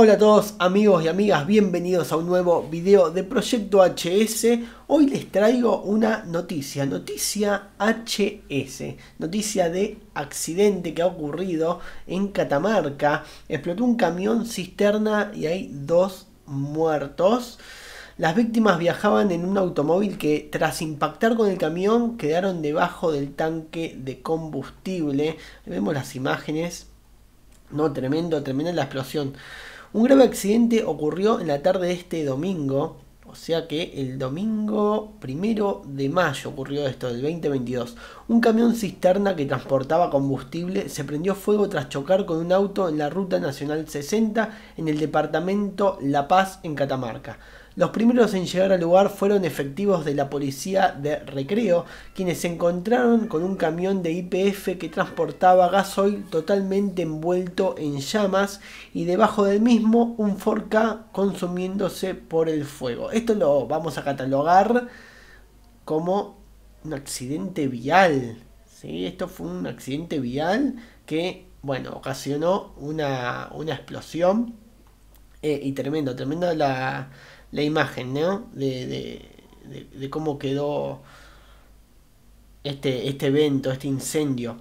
Hola a todos amigos y amigas, bienvenidos a un nuevo video de Proyecto HS. Hoy les traigo una noticia, noticia HS, noticia de accidente que ha ocurrido en Catamarca. Explotó un camión cisterna y hay dos muertos. Las víctimas viajaban en un automóvil que tras impactar con el camión quedaron debajo del tanque de combustible. vemos las imágenes. No, tremendo, tremenda la explosión. Un grave accidente ocurrió en la tarde de este domingo, o sea que el domingo primero de mayo ocurrió esto, del 2022. Un camión cisterna que transportaba combustible se prendió fuego tras chocar con un auto en la Ruta Nacional 60 en el departamento La Paz, en Catamarca. Los primeros en llegar al lugar fueron efectivos de la policía de recreo, quienes se encontraron con un camión de IPF que transportaba gasoil totalmente envuelto en llamas y debajo del mismo un forca consumiéndose por el fuego. Esto lo vamos a catalogar como un accidente vial. ¿sí? Esto fue un accidente vial que, bueno, ocasionó una, una explosión eh, y tremendo, tremenda la, imagen, De, cómo quedó este, este evento, este incendio.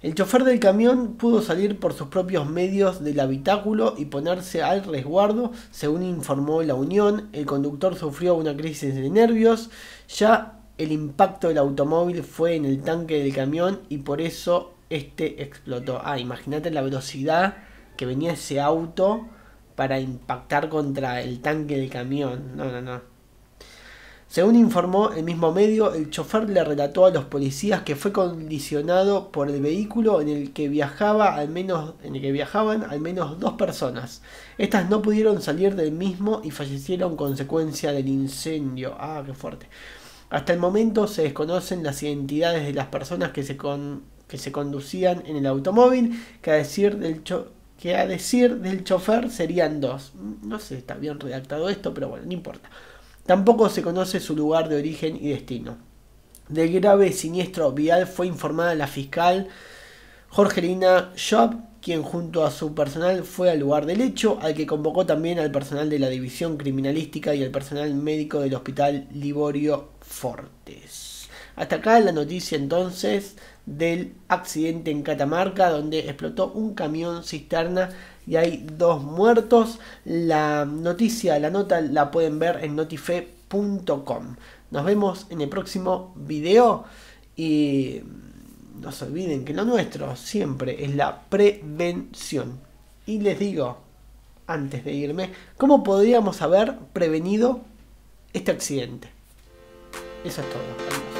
El chofer del camión pudo salir por sus propios medios del habitáculo y ponerse al resguardo, según informó la Unión. El conductor sufrió una crisis de nervios. Ya el impacto del automóvil fue en el tanque del camión y por eso este explotó. Ah, imagínate la velocidad que venía ese auto para impactar contra el tanque del camión. No, no, no. Según informó el mismo medio, el chofer le relató a los policías que fue condicionado por el vehículo en el que viajaba al menos en el que viajaban al menos dos personas. Estas no pudieron salir del mismo y fallecieron consecuencia del incendio. Ah, qué fuerte. Hasta el momento se desconocen las identidades de las personas que se que se conducían en el automóvil, que a decir del cho que a decir del chofer serían dos. No sé, está bien redactado esto, pero bueno, no importa. Tampoco se conoce su lugar de origen y destino. Del grave siniestro vial fue informada la fiscal Jorgelina Job, quien junto a su personal fue al lugar del hecho, al que convocó también al personal de la División Criminalística y al personal médico del Hospital Liborio Fortes. Hasta acá la noticia entonces del accidente en Catamarca donde explotó un camión cisterna y hay dos muertos. La noticia, la nota la pueden ver en notife.com. Nos vemos en el próximo video y no se olviden que lo nuestro siempre es la prevención. Y les digo, antes de irme, ¿cómo podríamos haber prevenido este accidente? Eso es todo.